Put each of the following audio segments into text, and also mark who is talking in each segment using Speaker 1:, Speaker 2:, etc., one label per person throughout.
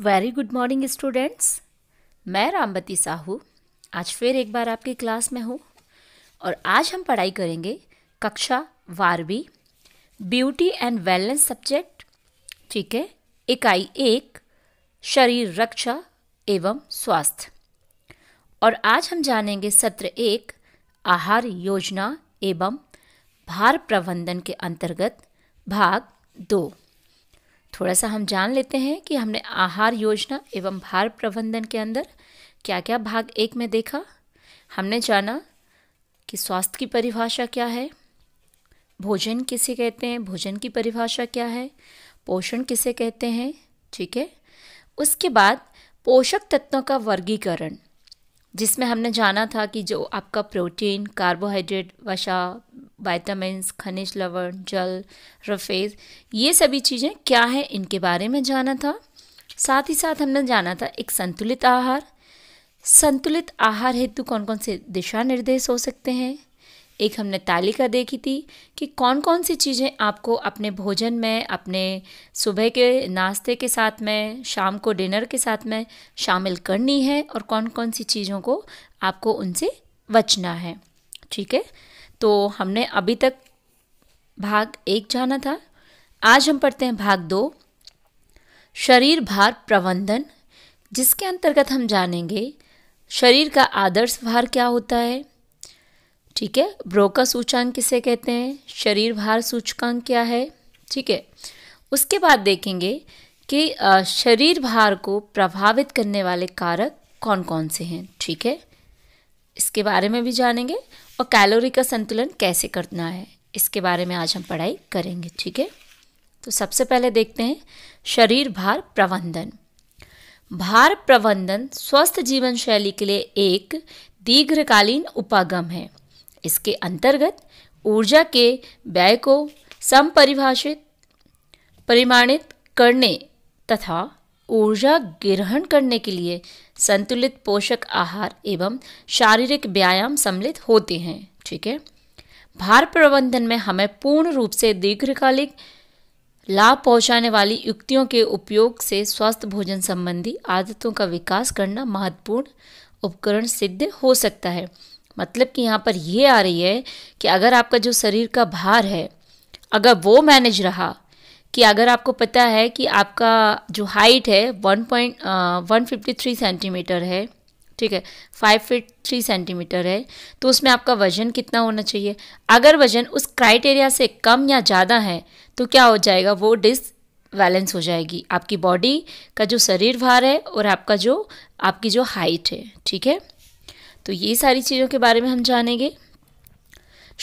Speaker 1: very good morning students मैं रामबती साहू आज फिर एक बार आपकी क्लास में हूँ और आज हम पढ़ाई करेंगे कक्षा वारवी ब्यूटी एंड वेलनेस सब्जेक्ट ठीक है इकाई एक शरीर रक्षा एवं स्वास्थ्य और आज हम जानेंगे सत्र एक आहार योजना एवं भार प्रबंधन के अंतर्गत भाग दो थोड़ा सा हम जान लेते हैं कि हमने आहार योजना एवं भार प्रबंधन के अंदर क्या क्या भाग एक में देखा हमने जाना कि स्वास्थ्य की परिभाषा क्या है भोजन किसे कहते हैं भोजन की परिभाषा क्या है पोषण किसे कहते हैं ठीक है उसके बाद पोषक तत्वों का वर्गीकरण जिसमें हमने जाना था कि जो आपका प्रोटीन कार्बोहाइड्रेट वसा वाइटामस खनिज लवण जल रफेज ये सभी चीज़ें क्या हैं इनके बारे में जाना था साथ ही साथ हमने जाना था एक संतुलित आहार संतुलित आहार हेतु कौन कौन से दिशा निर्देश हो सकते हैं एक हमने तालिका देखी थी कि कौन कौन सी चीज़ें आपको अपने भोजन में अपने सुबह के नाश्ते के साथ में शाम को डिनर के साथ में शामिल करनी है और कौन कौन सी चीज़ों को आपको उनसे बचना है ठीक है तो हमने अभी तक भाग एक जाना था आज हम पढ़ते हैं भाग दो शरीर भार प्रबंधन जिसके अंतर्गत हम जानेंगे शरीर का आदर्श भार क्या होता है ठीक है ब्रोका सूचांक किसे कहते हैं शरीर भार सूचकांक क्या है ठीक है उसके बाद देखेंगे कि शरीर भार को प्रभावित करने वाले कारक कौन कौन से हैं ठीक है इसके बारे में भी जानेंगे और कैलोरी का संतुलन कैसे करना है इसके बारे में आज हम पढ़ाई करेंगे ठीक है तो सबसे पहले देखते हैं शरीर भार प्रबंधन भार प्रबंधन स्वस्थ जीवन शैली के लिए एक दीर्घकालीन उपागम है इसके अंतर्गत ऊर्जा के व्यय को समपरिभाषित परिमाणित करने तथा ऊर्जा ग्रहण करने के लिए संतुलित पोषक आहार एवं शारीरिक व्यायाम सम्मिलित होते हैं ठीक है भार प्रबंधन में हमें पूर्ण रूप से दीर्घकालिक लाभ पहुंचाने वाली युक्तियों के उपयोग से स्वस्थ भोजन संबंधी आदतों का विकास करना महत्वपूर्ण उपकरण सिद्ध हो सकता है मतलब कि यहाँ पर ये आ रही है कि अगर आपका जो शरीर का भार है अगर वो मैनेज रहा कि अगर आपको पता है कि आपका जो हाइट है one point one fifty three centimetre है ठीक है फाइव फिट थ्री सेंटीमीटर है तो उसमें आपका वज़न कितना होना चाहिए अगर वज़न उस क्राइटेरिया से कम या ज़्यादा है तो क्या हो जाएगा वो डिस बैलेंस हो जाएगी आपकी बॉडी का जो शरीर भार है और आपका जो आपकी जो हाइट है ठीक है तो ये सारी चीज़ों के बारे में हम जानेंगे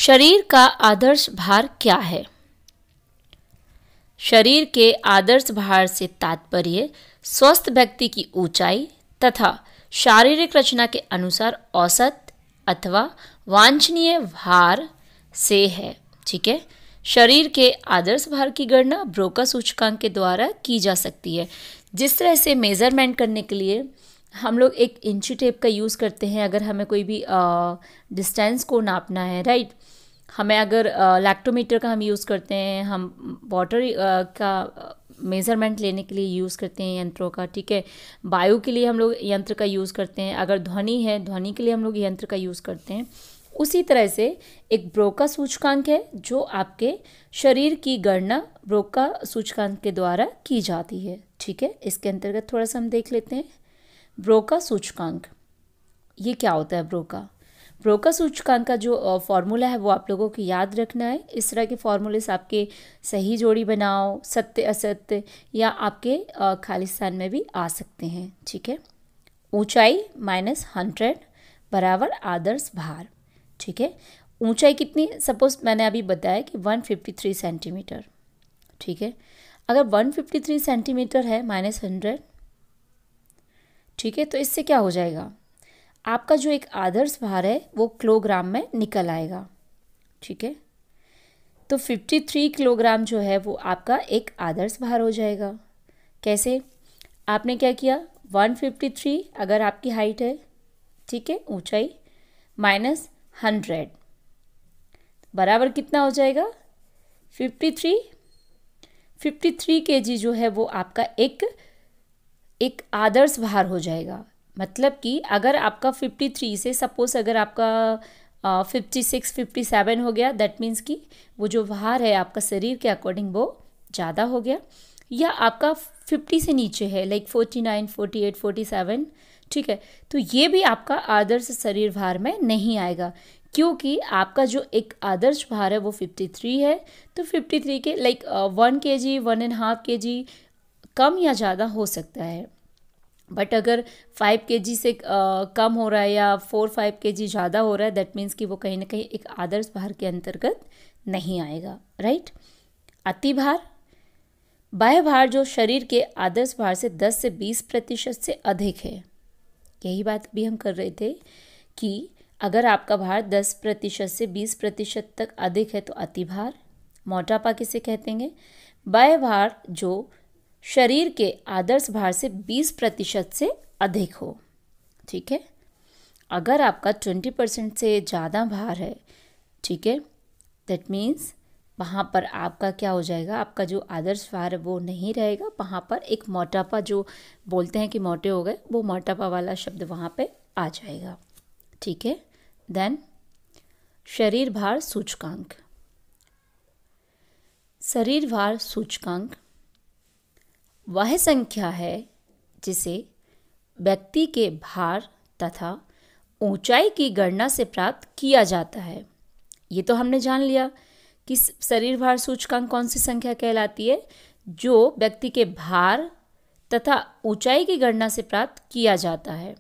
Speaker 1: शरीर का आदर्श भार क्या है शरीर के आदर्श भार से तात्पर्य स्वस्थ व्यक्ति की ऊंचाई तथा शारीरिक रचना के अनुसार औसत अथवा वांछनीय भार से है ठीक है शरीर के आदर्श भार की गणना ब्रोकर सूचकांक के द्वारा की जा सकती है जिस तरह से मेज़रमेंट करने के लिए हम लोग एक इंची टेप का यूज़ करते हैं अगर हमें कोई भी डिस्टेंस को नापना है राइट हमें अगर लैक्टोमीटर का हम यूज़ करते हैं हम वाटर का मेज़रमेंट लेने के लिए यूज़ करते हैं यंत्रों का ठीक है वायु के लिए हम लोग यंत्र का यूज़ करते हैं अगर ध्वनि है ध्वनि के लिए हम लोग यंत्र का यूज़ करते हैं उसी तरह से एक ब्रोका सूचकांक है जो आपके शरीर की गणना ब्रोका सूचकांक के द्वारा की जाती है ठीक है इसके अंतर्गत थोड़ा सा हम देख लेते हैं ब्रोका सूचकांक ये क्या होता है ब्रोका ब्रोका सूचकांक का जो फॉर्मूला है वो आप लोगों को याद रखना है इस तरह के फॉर्मूले से आपके सही जोड़ी बनाओ सत्य असत्य या आपके खालिस्तान में भी आ सकते हैं ठीक है ऊंचाई माइनस हंड्रेड बराबर आदर्श भार ठीक है ऊंचाई कितनी सपोज मैंने अभी बताया कि वन फिफ्टी थ्री सेंटीमीटर ठीक है अगर वन फिफ्टी थ्री सेंटीमीटर है माइनस हंड्रेड ठीक है तो इससे क्या हो जाएगा आपका जो एक आदर्श भार है वो किलोग्राम में निकल आएगा ठीक है तो 53 किलोग्राम जो है वो आपका एक आदर्श भार हो जाएगा कैसे आपने क्या किया 153 अगर आपकी हाइट है ठीक है ऊंचाई माइनस हंड्रेड बराबर कितना हो जाएगा 53 53 केजी जो है वो आपका एक एक आदर्श भार हो जाएगा मतलब कि अगर आपका 53 से सपोज अगर आपका फिफ्टी सिक्स फिफ्टी सेवन हो गया दैट मीन्स कि वो जो भार है आपका शरीर के अकॉर्डिंग वो ज़्यादा हो गया या आपका फिफ्टी से नीचे है like forty nine forty eight forty seven ठीक है तो ये भी आपका आदर्श शरीर भार में नहीं आएगा क्योंकि आपका जो एक आदर्श भार है वो फिफ्टी थ्री है तो फिफ्टी थ्री के like one K G one and half के जी कम या ज़्यादा हो सकता है बट अगर फाइव के जी से कम हो रहा है या फोर फाइव के जी ज़्यादा हो रहा है दैट मीन्स कि वो कहीं ना कहीं एक आदर्श भार के अंतर्गत नहीं आएगा राइट अति भार बाह्य भार जो शरीर के आदर्श भार से 10 से 20 प्रतिशत से अधिक है यही बात भी हम कर रहे थे कि अगर आपका भार 10 प्रतिशत से 20 प्रतिशत तक अधिक है तो अति भार मोटापा किसे कहते हैं बाह्य भार जो शरीर के आदर्श भार से 20 प्रतिशत से अधिक हो ठीक है अगर आपका 20 परसेंट से ज़्यादा भार है ठीक है दैट मीन्स वहाँ पर आपका क्या हो जाएगा आपका जो आदर्श भार है वो नहीं रहेगा वहाँ पर एक मोटापा जो बोलते हैं कि मोटे हो गए वो मोटापा वाला शब्द वहाँ पे आ जाएगा ठीक है देन शरीर भार सूचकांक शरीर भार सूचकांक वह संख्या है जिसे व्यक्ति के भार तथा ऊंचाई की गणना से प्राप्त किया जाता है ये तो हमने जान लिया कि शरीर भार सूचकांक कौन सी संख्या कहलाती है जो व्यक्ति के भार तथा ऊंचाई की गणना से प्राप्त किया जाता है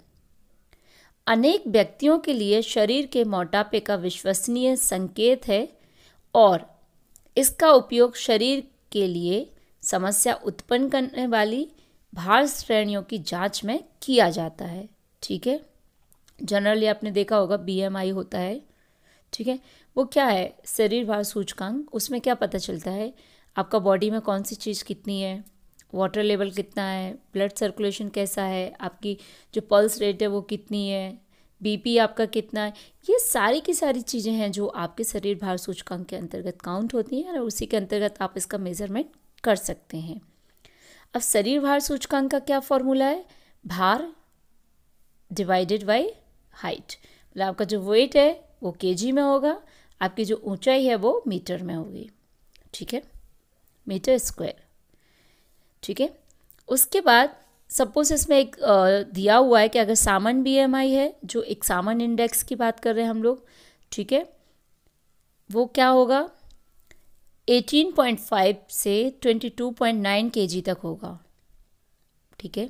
Speaker 1: अनेक व्यक्तियों के लिए शरीर के मोटापे का विश्वसनीय संकेत है और इसका उपयोग शरीर के लिए समस्या उत्पन्न करने वाली भार श्रेणियों की जांच में किया जाता है ठीक है जनरली आपने देखा होगा बीएमआई होता है ठीक है वो क्या है शरीर भार सूचकांक उसमें क्या पता चलता है आपका बॉडी में कौन सी चीज़ कितनी है वाटर लेवल कितना है ब्लड सर्कुलेशन कैसा है आपकी जो पल्स रेट है वो कितनी है बीपी आपका कितना है ये सारी की सारी चीज़ें हैं जो आपके शरीर भार सूचकांक के अंतर्गत काउंट होती हैं और उसी के अंतर्गत आप इसका मेज़रमेंट कर सकते हैं अब शरीर भार सूचकांक का क्या फॉर्मूला है भार डिवाइडेड बाई हाइट मतलब आपका जो वेट है वो केजी में होगा आपकी जो ऊंचाई है वो मीटर में होगी ठीक है मीटर स्क्वायर ठीक है उसके बाद सपोज इसमें एक दिया हुआ है कि अगर सामान बीएमआई है जो एक सामान इंडेक्स की बात कर रहे हैं हम लोग ठीक है वो क्या होगा 18.5 से 22.9 केजी तक होगा ठीक है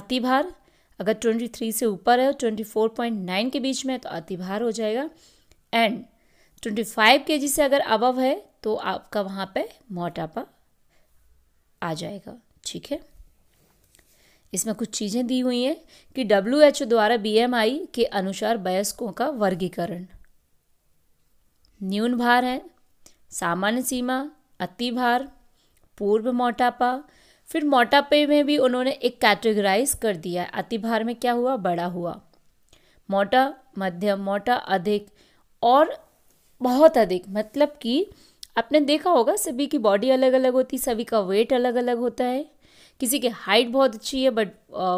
Speaker 1: अति भार अगर 23 से ऊपर है 24.9 के बीच में तो अति भार हो जाएगा एंड 25 केजी से अगर अबव है तो आपका वहाँ पे मोटापा आ जाएगा ठीक है इसमें कुछ चीज़ें दी हुई हैं कि डब्ल्यू एच ओ द्वारा बी एम आई के अनुसार वयस्कों का वर्गीकरण न्यून भार है सामान्य सीमा अति भार पूर्व मोटापा फिर मोटापे में भी उन्होंने एक कैटेगराइज कर दिया अति भार में क्या हुआ बड़ा हुआ मोटा मध्यम मोटा अधिक और बहुत अधिक मतलब कि आपने देखा होगा सभी की बॉडी अलग अलग होती सभी का वेट अलग अलग होता है किसी की हाइट बहुत अच्छी है बट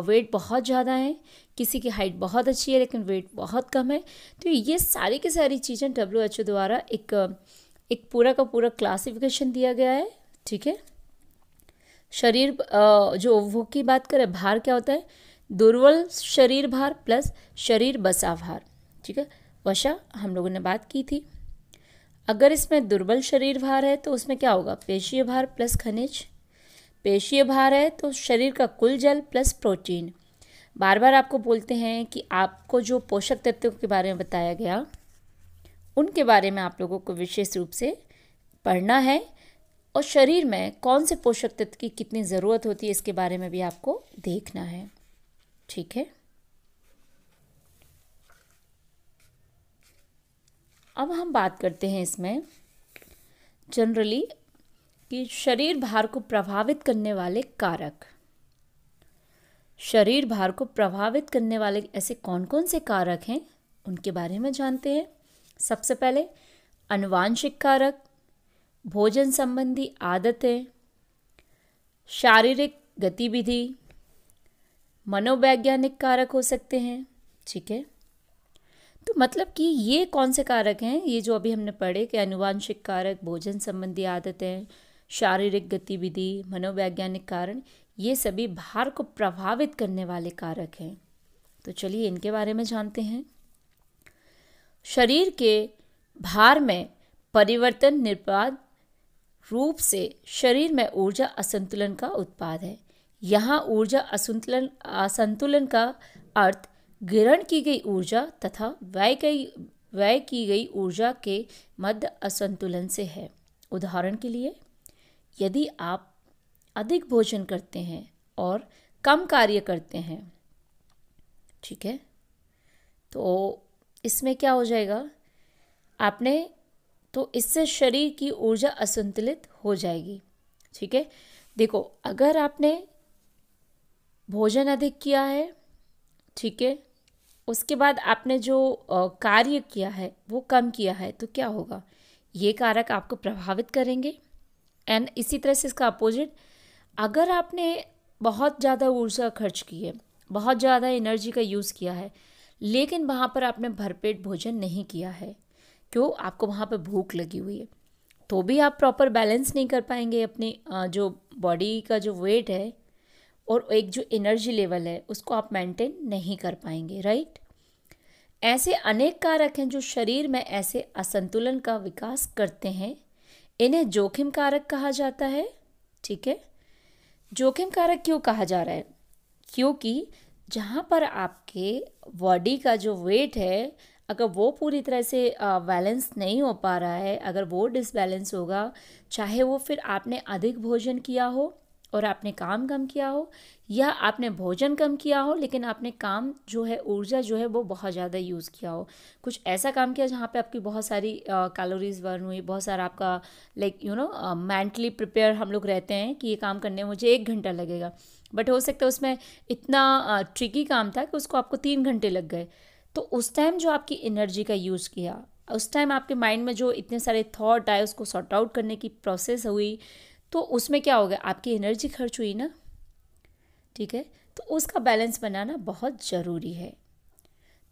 Speaker 1: वेट बहुत ज़्यादा है किसी की हाइट बहुत अच्छी है लेकिन वेट बहुत कम है तो ये सारी की सारी चीज़ें डब्ल्यू द्वारा एक एक पूरा का पूरा क्लासिफिकेशन दिया गया है ठीक है शरीर जो वो की बात करें भार क्या होता है दुर्बल शरीर भार प्लस शरीर बसा भार ठीक है वशा हम लोगों ने बात की थी अगर इसमें दुर्बल शरीर भार है तो उसमें क्या होगा पेशीय भार प्लस खनिज पेशीय भार है तो शरीर का कुल जल प्लस प्रोटीन बार बार आपको बोलते हैं कि आपको जो पोषक तत्वों के बारे में बताया गया उनके बारे में आप लोगों को विशेष रूप से पढ़ना है और शरीर में कौन से पोषक तत्व की कितनी ज़रूरत होती है इसके बारे में भी आपको देखना है ठीक है अब हम बात करते हैं इसमें जनरली कि शरीर भार को प्रभावित करने वाले कारक शरीर भार को प्रभावित करने वाले ऐसे कौन कौन से कारक हैं उनके बारे में जानते हैं सबसे पहले अनुवांशिक कारक भोजन संबंधी आदतें शारीरिक गतिविधि मनोवैज्ञानिक कारक हो सकते हैं ठीक है तो मतलब कि ये कौन से कारक हैं ये जो अभी हमने पढ़े कि अनुवांशिक कारक भोजन संबंधी आदतें शारीरिक गतिविधि मनोवैज्ञानिक कारण ये सभी भार को प्रभावित करने वाले कारक हैं तो चलिए इनके बारे में जानते हैं शरीर के भार में परिवर्तन निर्बाध रूप से शरीर में ऊर्जा असंतुलन का उत्पाद है यहाँ ऊर्जा असंतुलन असंतुलन का अर्थ ग्रहण की गई ऊर्जा तथा व्यय की व्यय की गई ऊर्जा के मध्य असंतुलन से है उदाहरण के लिए यदि आप अधिक भोजन करते हैं और कम कार्य करते हैं ठीक है तो इसमें क्या हो जाएगा आपने तो इससे शरीर की ऊर्जा असंतुलित हो जाएगी ठीक है देखो अगर आपने भोजन अधिक किया है ठीक है उसके बाद आपने जो कार्य किया है वो कम किया है तो क्या होगा ये कारक आपको प्रभावित करेंगे एंड इसी तरह से इसका अपोजिट अगर आपने बहुत ज़्यादा ऊर्जा खर्च की है बहुत ज़्यादा एनर्जी का यूज़ किया है लेकिन वहाँ पर आपने भरपेट भोजन नहीं किया है क्यों आपको वहाँ पर भूख लगी हुई है तो भी आप प्रॉपर बैलेंस नहीं कर पाएंगे अपनी जो बॉडी का जो वेट है और एक जो एनर्जी लेवल है उसको आप मेंटेन नहीं कर पाएंगे राइट ऐसे अनेक कारक हैं जो शरीर में ऐसे असंतुलन का विकास करते हैं इन्हें जोखिम कारक कहा जाता है ठीक है जोखिम कारक क्यों कहा जा रहा है क्योंकि जहाँ पर आपके बॉडी का जो वेट है अगर वो पूरी तरह से बैलेंस नहीं हो पा रहा है अगर वो डिसबैलेंस होगा चाहे वो फिर आपने अधिक भोजन किया हो और आपने काम कम किया हो या आपने भोजन कम किया हो लेकिन आपने काम जो है ऊर्जा जो है वो बहुत ज़्यादा यूज़ किया हो कुछ ऐसा काम किया जहाँ पे आपकी बहुत सारी कैलोरीज बर्न हुई बहुत सारा आपका like you know mentally prepare हम लोग रहते हैं कि ये काम करने में मुझे एक घंटा लगेगा बट हो सकता है उसमें इतना ट्रिकी काम था कि उसको आपको तीन घंटे लग गए तो उस टाइम जो आपकी एनर्जी का यूज़ किया उस टाइम आपके माइंड में जो इतने सारे थॉट आए उसको सॉर्ट आउट करने की प्रोसेस हुई तो उसमें क्या हो गया आपकी एनर्जी खर्च हुई ना ठीक है तो उसका बैलेंस बनाना बहुत ज़रूरी है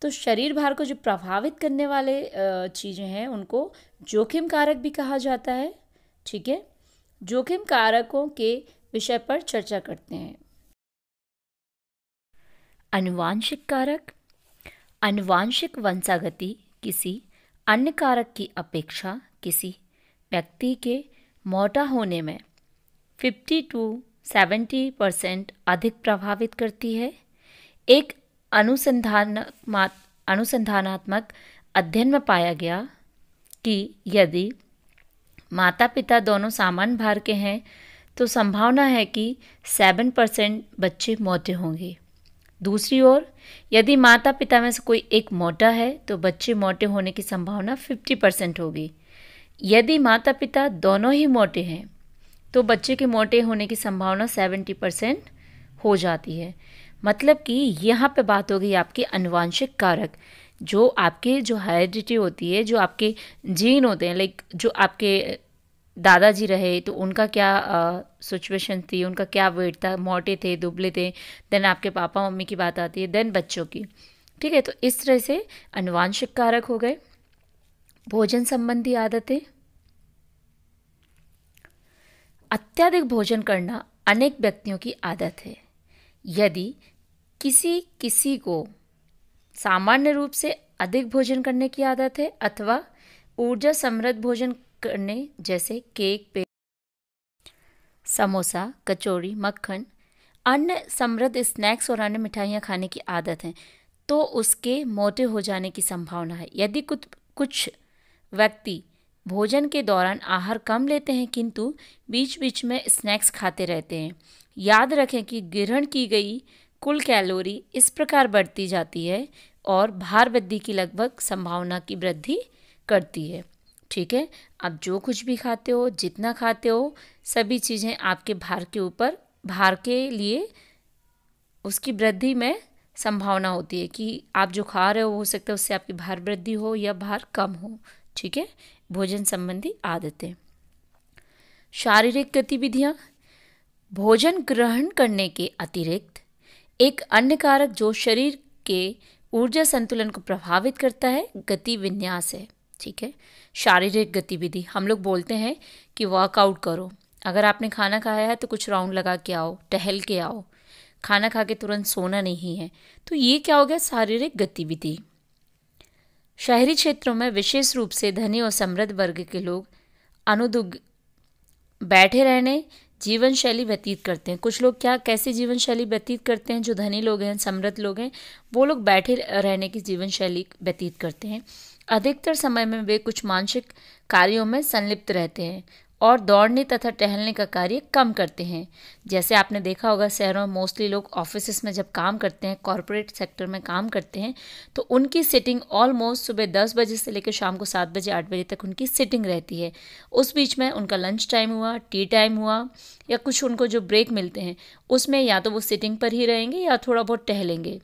Speaker 1: तो शरीर भार को जो प्रभावित करने वाले चीज़ें हैं उनको जोखिम कारक भी कहा जाता है ठीक है जोखिम कारकों के विषय पर चर्चा करते हैं अनुवांशिक कारक अनुवांशिक वंशागति किसी अन्य कारक की अपेक्षा किसी व्यक्ति के मोटा होने में 50 टू 70 परसेंट अधिक प्रभावित करती है एक अनुसंधान अनुसंधानात्मक अध्ययन में पाया गया कि यदि माता पिता दोनों सामान भार के हैं तो संभावना है कि सेवन परसेंट बच्चे मोटे होंगे दूसरी ओर यदि माता पिता में से कोई एक मोटा है तो बच्चे मोटे होने की संभावना 50 परसेंट होगी यदि माता पिता दोनों ही मोटे हैं तो बच्चे के मोटे होने की संभावना 70 परसेंट हो जाती है मतलब कि यहाँ पे बात हो गई आपके अनुवांशिक कारक जो आपके जो हेरिडिटी होती है जो आपके जीन होते हैं लाइक जो आपके दादाजी रहे तो उनका क्या सिचुएशन थी उनका क्या वेट था मोटे थे दुबले थे देन आपके पापा मम्मी की बात आती है देन बच्चों की ठीक है तो इस तरह से अनुवांशिक कारक हो गए भोजन संबंधी आदतें अत्यधिक भोजन करना अनेक व्यक्तियों की आदत है यदि किसी किसी को सामान्य रूप से अधिक भोजन करने की आदत है अथवा ऊर्जा समृद्ध भोजन करने जैसे केक पे समोसा कचौड़ी मक्खन अन्य समृद्ध स्नैक्स और अन्य मिठाइयाँ खाने की आदत है तो उसके मोटे हो जाने की संभावना है यदि कुछ कुछ व्यक्ति भोजन के दौरान आहार कम लेते हैं किंतु बीच बीच में स्नैक्स खाते रहते हैं याद रखें कि ग्रहण की गई कुल कैलोरी इस प्रकार बढ़ती जाती है और भार वृद्धि की लगभग संभावना की वृद्धि करती है ठीक है आप जो कुछ भी खाते हो जितना खाते हो सभी चीज़ें आपके भार के ऊपर भार के लिए उसकी वृद्धि में संभावना होती है कि आप जो खा रहे हो हो सकता है उससे आपकी भार वृद्धि हो या भार कम हो ठीक है भोजन संबंधी आदतें शारीरिक गतिविधियाँ भोजन ग्रहण करने के अतिरिक्त एक अन्य कारक जो शरीर के ऊर्जा संतुलन को प्रभावित करता है गति विन्यास है ठीक है शारीरिक गतिविधि हम लोग बोलते हैं कि वर्कआउट करो अगर आपने खाना खाया है तो कुछ राउंड लगा के आओ टहल के आओ खाना खा के तुरंत सोना नहीं है तो ये क्या हो गया शारीरिक गतिविधि शहरी क्षेत्रों में विशेष रूप से धनी और समृद्ध वर्ग के लोग अनुदुग बैठे रहने जीवन शैली व्यतीत करते हैं कुछ लोग क्या कैसे जीवन शैली व्यतीत करते हैं जो धनी लोग हैं समृद्ध लोग हैं वो लोग बैठे रहने की जीवन शैली व्यतीत करते हैं अधिकतर समय में वे कुछ मानसिक कार्यों में संलिप्त रहते हैं और दौड़ने तथा टहलने का कार्य कम करते हैं जैसे आपने देखा होगा शहरों में मोस्टली लोग ऑफिस में जब काम करते हैं कॉरपोरेट सेक्टर में काम करते हैं तो उनकी सिटिंग ऑलमोस्ट सुबह दस बजे से लेकर शाम को सात बजे आठ बजे तक उनकी सिटिंग रहती है उस बीच में उनका लंच टाइम हुआ टी टाइम हुआ या कुछ उनको जो ब्रेक मिलते हैं उसमें या तो वो सिटिंग पर ही रहेंगे या थोड़ा बहुत टहलेंगे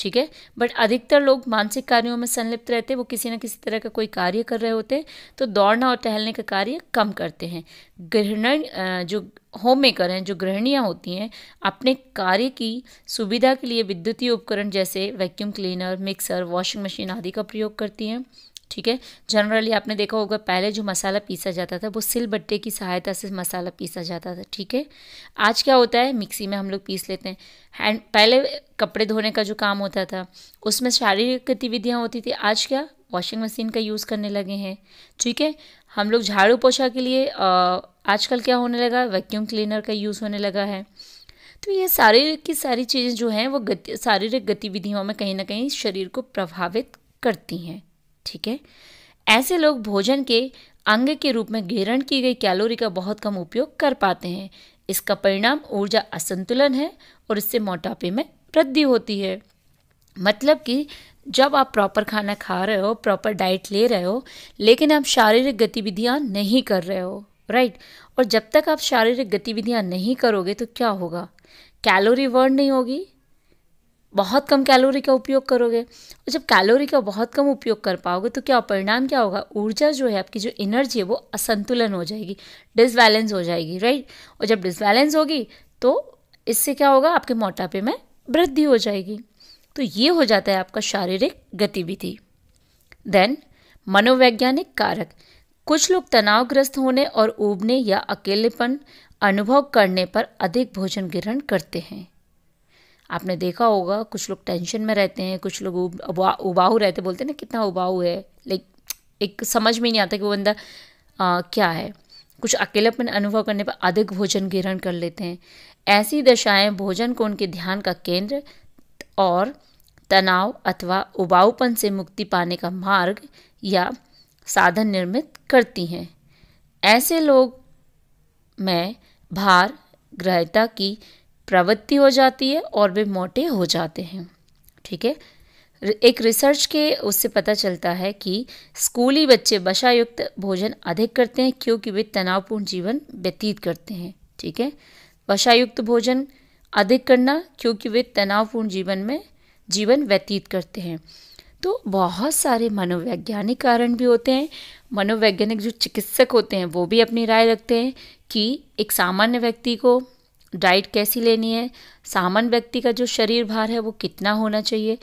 Speaker 1: ठीक है बट अधिकतर लोग मानसिक कार्यों में संलिप्त रहते वो किसी न किसी तरह का कोई कार्य कर रहे होते तो दौड़ना और टहलने का कार्य कम करते हैं गृहण जो होम मेकर हैं जो गृहणियाँ होती हैं अपने कार्य की सुविधा के लिए विद्युतीय उपकरण जैसे vacuum cleaner mixer washing machine आदि का प्रयोग करती हैं ठीक है जनरली आपने देखा होगा पहले जो मसाला पीसा जाता था वो सिल बट्टे की सहायता से मसाला पीसा जाता था ठीक है आज क्या होता है मिक्सी में हम लोग पीस लेते हैं हैंड पहले कपड़े धोने का जो काम होता था उसमें शारीरिक गतिविधियाँ होती थी आज क्या वॉशिंग मशीन का यूज़ करने लगे हैं ठीक है हम लोग झाड़ू पोछा के लिए आजकल क्या होने लगा वैक्यूम क्लीनर का यूज़ होने लगा है तो ये सारी की सारी चीज़ें जो हैं वो गति शारीरिक गतिविधियों में कहीं ना कहीं शरीर को प्रभावित करती हैं ठीक है ऐसे लोग भोजन के अंग के रूप में घेरण की गई कैलोरी का बहुत कम उपयोग कर पाते हैं इसका परिणाम ऊर्जा असंतुलन है और इससे मोटापे में वृद्धि होती है मतलब कि जब आप प्रॉपर खाना खा रहे हो प्रॉपर डाइट ले रहे हो लेकिन आप शारीरिक गतिविधियाँ नहीं कर रहे हो राइट और जब तक आप शारीरिक गतिविधियाँ नहीं करोगे तो क्या होगा कैलोरी वर्न नहीं होगी बहुत कम कैलोरी का उपयोग करोगे और जब कैलोरी का बहुत कम उपयोग कर पाओगे तो क्या परिणाम क्या होगा ऊर्जा जो है आपकी जो एनर्जी है वो असंतुलन हो जाएगी डिसबैलेंस हो जाएगी राइट और जब डिसबैलेंस होगी तो इससे क्या होगा आपके मोटापे में वृद्धि हो जाएगी तो ये हो जाता है आपका शारीरिक गतिविधि देन मनोवैज्ञानिक कारक कुछ लोग तनावग्रस्त होने और उबने या अकेलेपन अनुभव करने पर अधिक भोजन ग्रहण करते हैं आपने देखा होगा कुछ लोग टेंशन में रहते हैं कुछ लोग उबा, उबाऊ रहते बोलते हैं ना कितना उबाऊ है लाइक एक समझ में नहीं आता कि वो बंदा क्या है कुछ अकेलेपन अनुभव करने पर अधिक भोजन ग्रहण कर लेते हैं ऐसी दशाएं भोजन को उनके ध्यान का केंद्र और तनाव अथवा उबाऊपन से मुक्ति पाने का मार्ग या साधन निर्मित करती हैं ऐसे लोग में भार ग्रहता की प्रवृत्ति हो जाती है और वे मोटे हो जाते हैं ठीक है एक रिसर्च के उससे पता चलता है कि स्कूली बच्चे बशायुक्त भोजन अधिक करते हैं क्योंकि वे तनावपूर्ण जीवन व्यतीत करते हैं ठीक है वशायुक्त भोजन अधिक करना क्योंकि वे तनावपूर्ण जीवन में जीवन व्यतीत करते हैं तो बहुत सारे मनोवैज्ञानिक कारण भी होते हैं मनोवैज्ञानिक जो चिकित्सक होते हैं वो भी अपनी राय रखते हैं कि एक सामान्य व्यक्ति को डाइट कैसी लेनी है सामान्य व्यक्ति का जो शरीर भार है वो कितना होना चाहिए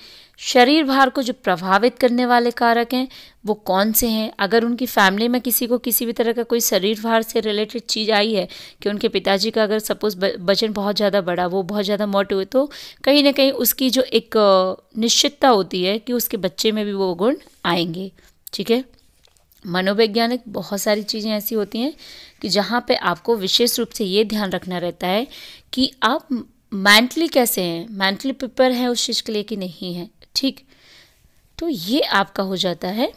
Speaker 1: शरीर भार को जो प्रभावित करने वाले कारक हैं वो कौन से हैं अगर उनकी फैमिली में किसी को किसी भी तरह का कोई शरीर भार से रिलेटेड चीज़ आई है कि उनके पिताजी का अगर सपोज वजन बहुत ज़्यादा बढ़ा वो बहुत ज़्यादा मोटे हुए तो कहीं ना कहीं उसकी जो एक निश्चितता होती है कि उसके बच्चे में भी वो गुण आएंगे ठीक है मनोवैज्ञानिक बहुत सारी चीज़ें ऐसी होती हैं कि जहाँ पे आपको विशेष रूप से ये ध्यान रखना रहता है कि आप मेंटली कैसे हैं मेंटली प्रिपेयर हैं उस चीज़ के लिए कि नहीं है ठीक तो ये आपका हो जाता है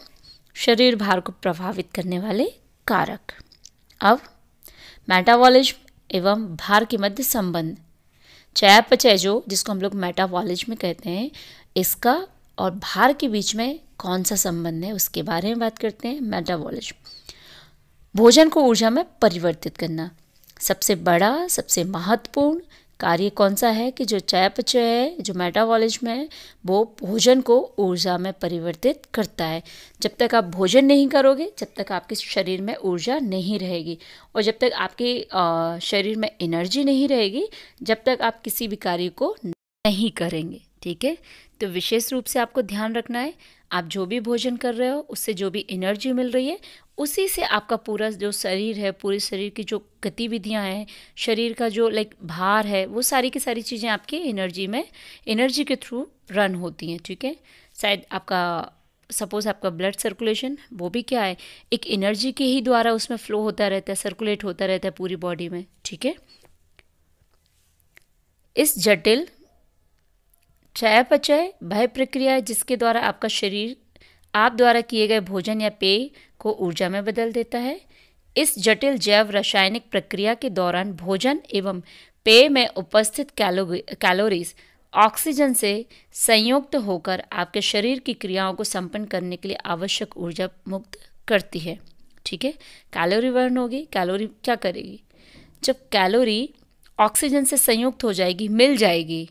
Speaker 1: शरीर भार को प्रभावित करने वाले कारक अब मेटाबॉलिज्म एवं भार के मध्य संबंध चयापचय जो जिसको हम लोग मेटाबॉलिज्म कहते हैं इसका और भार के बीच में कौन सा संबंध है उसके बारे में बात करते हैं मेटाबॉलिज भोजन को ऊर्जा में परिवर्तित करना सबसे बड़ा सबसे महत्वपूर्ण कार्य कौन सा है कि जो चयापचय है जो में है वो भोजन को ऊर्जा में परिवर्तित करता है जब तक आप भोजन नहीं करोगे जब तक आपके शरीर में ऊर्जा नहीं रहेगी और जब तक आपके शरीर में एनर्जी नहीं रहेगी जब तक आप किसी भी कार्य को नहीं करेंगे ठीक है तो विशेष रूप से आपको ध्यान रखना है आप जो भी भोजन कर रहे हो उससे जो भी एनर्जी मिल रही है उसी से आपका पूरा जो शरीर है पूरे शरीर की जो गतिविधियां हैं शरीर का जो लाइक भार है वो सारी की सारी चीज़ें आपकी एनर्जी में एनर्जी के थ्रू रन होती हैं ठीक है शायद आपका सपोज़ आपका ब्लड सर्कुलेशन वो भी क्या है एक एनर्जी के ही द्वारा उसमें फ्लो होता रहता है सर्कुलेट होता रहता है पूरी बॉडी में ठीक है इस जटिल चयापचय भय प्रक्रिया है जिसके द्वारा आपका शरीर आप द्वारा किए गए भोजन या पेय को ऊर्जा में बदल देता है इस जटिल जैव रासायनिक प्रक्रिया के दौरान भोजन एवं पेय में उपस्थित कैलो कैलोरीज ऑक्सीजन से संयुक्त होकर आपके शरीर की क्रियाओं को संपन्न करने के लिए आवश्यक ऊर्जा मुक्त करती है ठीक है कैलोरी बर्न होगी कैलोरी क्या करेगी जब कैलोरी ऑक्सीजन से संयुक्त हो जाएगी मिल जाएगी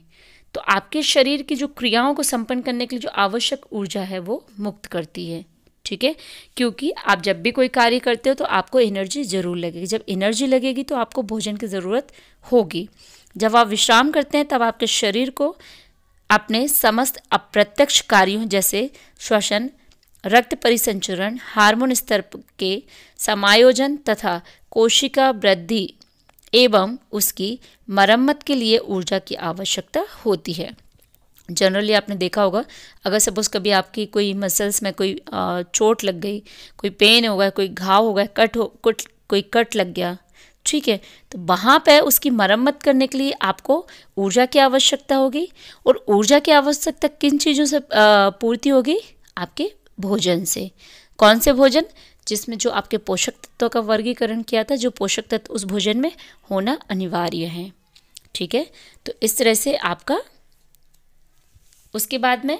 Speaker 1: तो आपके शरीर की जो क्रियाओं को संपन्न करने के लिए जो आवश्यक ऊर्जा है वो मुक्त करती है ठीक है क्योंकि आप जब भी कोई कार्य करते हो तो आपको एनर्जी ज़रूर लगेगी जब एनर्जी लगेगी तो आपको भोजन की ज़रूरत होगी जब आप विश्राम करते हैं तब आपके शरीर को अपने समस्त अप्रत्यक्ष कार्यों जैसे श्वसन रक्त परिसंचरण हार्मोन स्तर के समायोजन तथा कोशिका वृद्धि एवं उसकी मरम्मत के लिए ऊर्जा की आवश्यकता होती है जनरली आपने देखा होगा अगर सपोज़ कभी आपकी कोई मसल्स में कोई चोट लग गई कोई पेन हो गया कोई घाव हो गया कट हो कुट कोई कट लग गया ठीक है तो वहाँ पे उसकी मरम्मत करने के लिए आपको ऊर्जा की आवश्यकता होगी और ऊर्जा की आवश्यकता किन चीज़ों से पूर्ति होगी आपके भोजन से कौन से भोजन जिसमें जो आपके पोषक तत्वों का वर्गीकरण किया था जो पोषक तत्व उस भोजन में होना अनिवार्य है ठीक है तो इस तरह से आपका उसके बाद में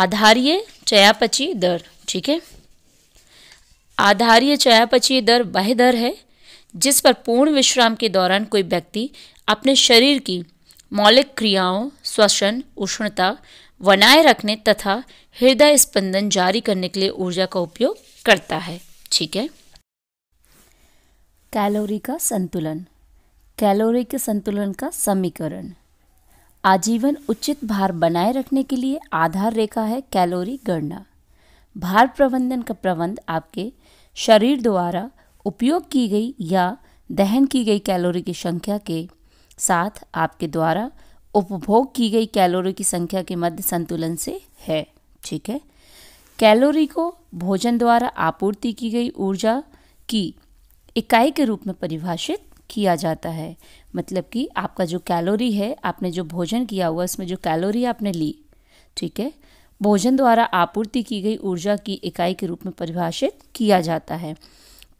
Speaker 1: आधारीय चयापची दर ठीक है आधारीय चयापची दर वह दर है जिस पर पूर्ण विश्राम के दौरान कोई व्यक्ति अपने शरीर की मौलिक क्रियाओं श्वसन उष्णता बनाए रखने तथा हृदय स्पंदन जारी करने के लिए ऊर्जा का उपयोग करता है ठीक है कैलोरी का संतुलन कैलोरी के संतुलन का समीकरण आजीवन उचित भार बनाए रखने के लिए आधार रेखा है कैलोरी गणना भार प्रबंधन का प्रबंध आपके शरीर द्वारा उपयोग की गई या दहन की गई कैलोरी की संख्या के साथ आपके द्वारा उपभोग की गई कैलोरी की संख्या के मध्य संतुलन से है ठीक है कैलोरी को भोजन द्वारा आपूर्ति की गई ऊर्जा की इकाई के रूप में परिभाषित किया जाता है मतलब कि आपका जो कैलोरी है आपने जो भोजन किया हुआ उसमें जो कैलोरी आपने ली ठीक है भोजन द्वारा आपूर्ति की गई ऊर्जा की इकाई के रूप में परिभाषित किया जाता है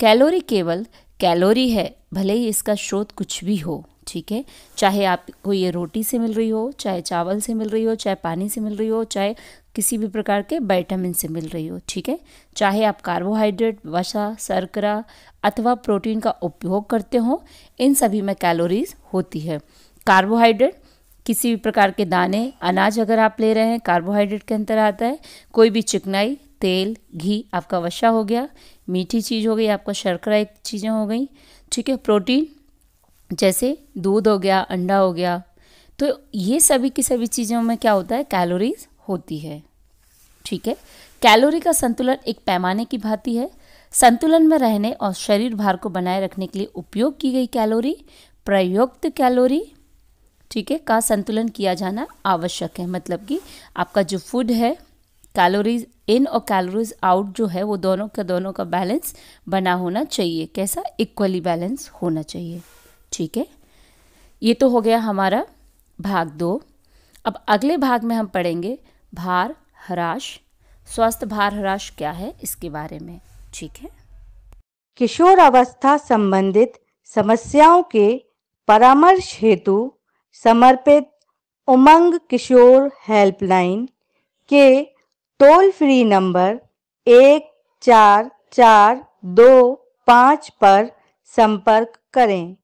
Speaker 1: कैलोरी केवल कैलोरी है भले ही इसका स्रोत कुछ भी हो ठीक है चाहे आपको ये रोटी से मिल रही हो चाहे चावल से मिल रही हो चाहे पानी से मिल रही हो चाहे किसी भी प्रकार के वाइटामिन से मिल रही हो ठीक है चाहे आप कार्बोहाइड्रेट वसा शर्करा अथवा प्रोटीन का उपयोग करते हो इन सभी में कैलोरीज होती है कार्बोहाइड्रेट किसी भी प्रकार के दाने अनाज अगर आप ले रहे हैं कार्बोहाइड्रेट के अंतर आता है कोई भी चिकनाई तेल घी आपका वसा हो गया मीठी चीज़ हो गई आपका शर्करा एक चीज़ें हो गई ठीक है प्रोटीन जैसे दूध हो गया अंडा हो गया तो ये सभी की सभी चीज़ों में क्या होता है कैलोरीज होती है ठीक है कैलोरी का संतुलन एक पैमाने की भांति है संतुलन में रहने और शरीर भार को बनाए रखने के लिए उपयोग की गई कैलोरी प्रयुक्त कैलोरी ठीक है का संतुलन किया जाना आवश्यक है मतलब कि आपका जो फूड है कैलोरीज इन और कैलोरीज आउट जो है वो दोनों का दोनों का बैलेंस बना होना चाहिए कैसा इक्वली बैलेंस होना चाहिए ठीक है ये तो हो गया हमारा भाग दो अब अगले भाग में हम पढ़ेंगे भार हराश स्वस्थ भार हराश क्या है इसके बारे में ठीक है किशोर अवस्था संबंधित समस्याओं के परामर्श हेतु समर्पित उमंग किशोर हेल्पलाइन के टोल फ्री नंबर एक चार चार दो पाँच पर संपर्क करें